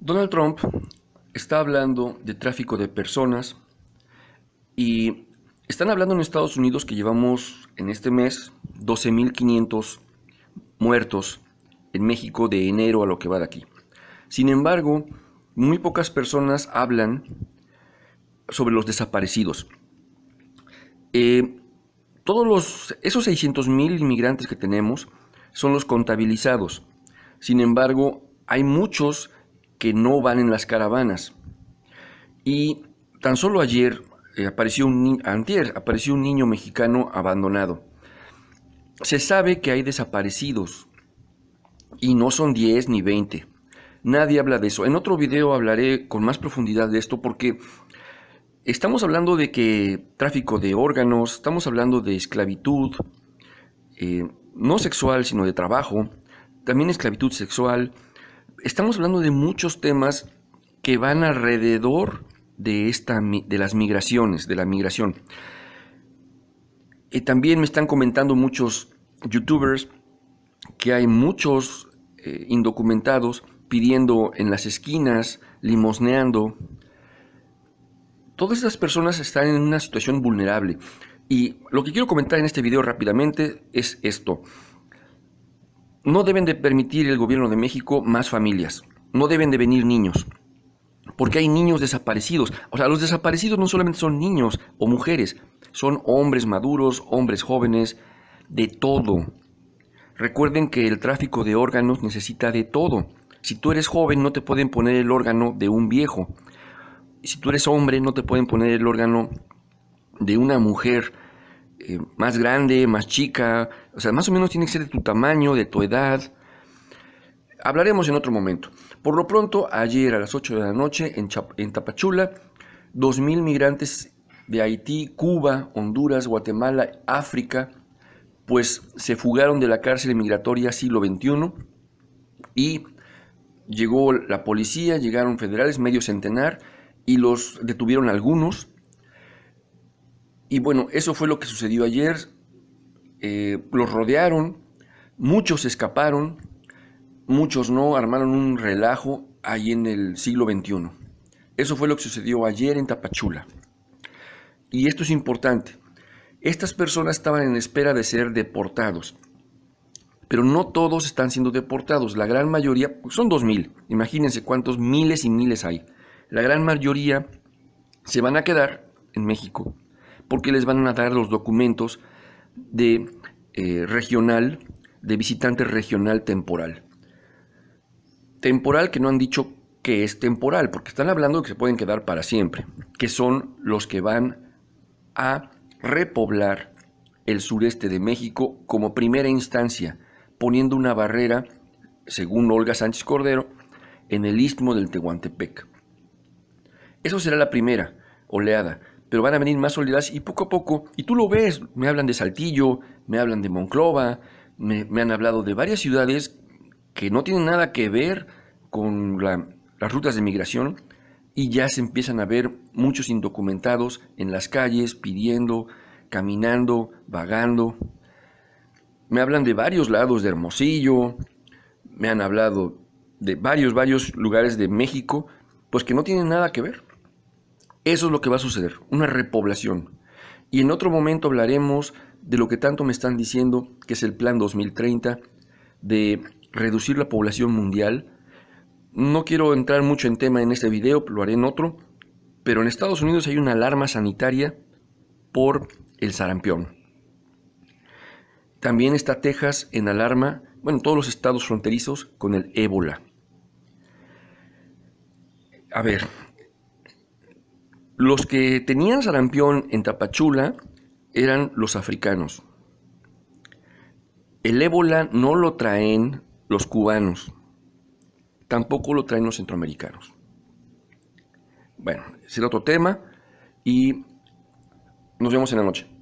Donald Trump está hablando de tráfico de personas y están hablando en Estados Unidos que llevamos en este mes 12.500 muertos en México de enero a lo que va de aquí. Sin embargo, muy pocas personas hablan sobre los desaparecidos. Eh, todos los, esos 600.000 inmigrantes que tenemos son los contabilizados. Sin embargo, hay muchos que no van en las caravanas. Y tan solo ayer eh, apareció un antier, apareció un niño mexicano abandonado. Se sabe que hay desaparecidos y no son 10 ni 20. Nadie habla de eso. En otro video hablaré con más profundidad de esto porque estamos hablando de que tráfico de órganos, estamos hablando de esclavitud, eh, no sexual, sino de trabajo, también esclavitud sexual, estamos hablando de muchos temas que van alrededor de, esta, de las migraciones, de la migración. Y también me están comentando muchos youtubers que hay muchos eh, indocumentados pidiendo en las esquinas, limosneando. Todas estas personas están en una situación vulnerable. Y lo que quiero comentar en este video rápidamente es esto. No deben de permitir el gobierno de México más familias. No deben de venir niños. Porque hay niños desaparecidos. O sea, los desaparecidos no solamente son niños o mujeres, son hombres maduros, hombres jóvenes, de todo. Recuerden que el tráfico de órganos necesita de todo. Si tú eres joven no te pueden poner el órgano de un viejo. Si tú eres hombre no te pueden poner el órgano de una mujer eh, más grande, más chica, o sea, más o menos tiene que ser de tu tamaño, de tu edad. Hablaremos en otro momento. Por lo pronto, ayer a las 8 de la noche en, en Tapachula, 2.000 migrantes de Haití, Cuba, Honduras, Guatemala, África, pues se fugaron de la cárcel migratoria siglo XXI y llegó la policía, llegaron federales, medio centenar, y los detuvieron algunos, y bueno, eso fue lo que sucedió ayer. Eh, los rodearon, muchos escaparon, muchos no, armaron un relajo ahí en el siglo XXI. Eso fue lo que sucedió ayer en Tapachula. Y esto es importante. Estas personas estaban en espera de ser deportados. Pero no todos están siendo deportados. La gran mayoría, son 2.000. Imagínense cuántos miles y miles hay. La gran mayoría se van a quedar en México porque les van a dar los documentos de eh, regional, de visitante regional temporal. Temporal que no han dicho que es temporal, porque están hablando de que se pueden quedar para siempre, que son los que van a repoblar el sureste de México como primera instancia, poniendo una barrera, según Olga Sánchez Cordero, en el istmo del Tehuantepec. Eso será la primera oleada pero van a venir más soledades y poco a poco, y tú lo ves, me hablan de Saltillo, me hablan de Monclova, me, han hablado de varias ciudades que no tienen nada que ver con las rutas de migración y ya se empiezan a ver muchos indocumentados en las calles pidiendo, caminando, vagando. Me hablan de varios lados, de Hermosillo, me han hablado de varios, varios lugares de México, pues que no tienen nada que ver. Eso es lo que va a suceder, una repoblación. Y en otro momento hablaremos de lo que tanto me están diciendo, que es el plan 2030 de reducir la población mundial. No quiero entrar mucho en tema en este video, lo haré en otro, pero en Estados Unidos hay una alarma sanitaria por el sarampión. También está Texas en alarma, bueno, todos los estados fronterizos con el ébola. A ver, los que tenían sarampión en Tapachula eran los africanos. El ébola no lo traen los cubanos, tampoco lo traen los centroamericanos. Bueno, era otro tema y nos vemos en la noche.